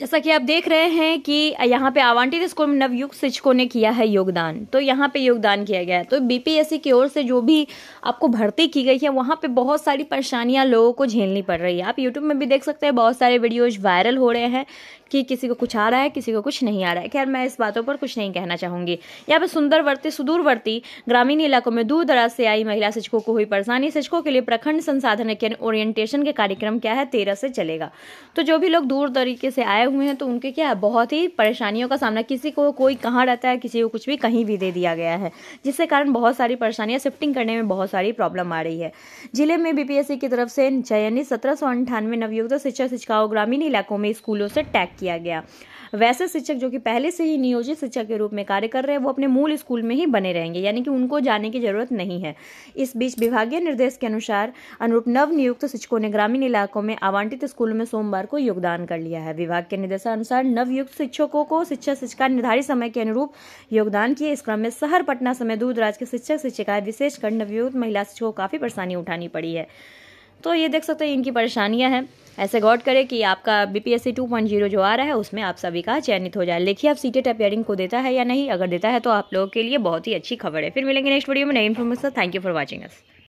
जैसा कि आप देख रहे हैं कि यहाँ पे आवंटित स्कूल में नवयुक्त शिक्षकों ने किया है योगदान तो यहाँ पे योगदान किया गया है तो बीपीएससी की ओर से जो भी आपको भर्ती की गई है वहाँ पे बहुत सारी परेशानियाँ लोगों को झेलनी पड़ रही है आप यूट्यूब में भी देख सकते हैं बहुत सारे वीडियोज वायरल हो रहे हैं कि किसी को कुछ आ रहा है किसी को कुछ नहीं आ रहा है खैर मैं इस बातों पर कुछ नहीं कहना चाहूँगी यहाँ पर सुंदरवर्ती सुदूरवर्ती ग्रामीण इलाकों में दूर दराज से आई महिला शिक्षकों को हुई परेशानी शिक्षकों के लिए प्रखंड संसाधन ओरिएंटेशन के कार्यक्रम क्या है तेरह से चलेगा तो जो भी लोग दूर तरीके से आए हुए हैं तो उनके क्या है बहुत ही परेशानियों का सामना किसी को कोई कहाँ रहता है किसी को कुछ भी कहीं भी दे दिया गया है जिसके कारण बहुत सारी परेशानियाँ शिफ्टिंग करने में बहुत सारी प्रॉब्लम आ रही है जिले में बीपीएससी की तरफ से चयनित सत्रह सौ अंठानवे नवयुक्त शिक्षक शिक्षिकाओं ग्रामीण इलाकों में स्कूलों से टैग किया गया वैसे शिक्षक जो कि पहले से ही नियोजित शिक्षक के रूप में कार्य कर रहे हैं वो अपने मूल स्कूल में ही बने रहेंगे यानी कि उनको जाने की जरूरत नहीं है इस बीच विभागीय निर्देश के अनुसार अनुरूप नव नियुक्त शिक्षकों ने ग्रामीण इलाकों में आवंटित स्कूलों में सोमवार को योगदान कर लिया है विभाग के निर्देशानुसार नवयुक्त शिक्षकों को शिक्षक शिक्षिका निर्धारित समय के अनुरूप योगदान किए इस क्रम में शहर पटना समेत दूर दराज के शिक्षक शिक्षिकाएं विशेषकर नवयुक्त महिला शिक्षकों को काफ़ी परेशानी उठानी पड़ी है तो ये देख सकते हैं इनकी परेशानियां हैं ऐसे गौर करें कि आपका बीपीएससी 2.0 जो आ रहा है उसमें आप सभी का चयनित हो जाए देखिए आप सीटेट अपेयरिंग को देता है या नहीं अगर देता है तो आप लोगों के लिए बहुत ही अच्छी खबर है फिर मिलेंगे नेक्स्ट वीडियो में नई information thank you for watching us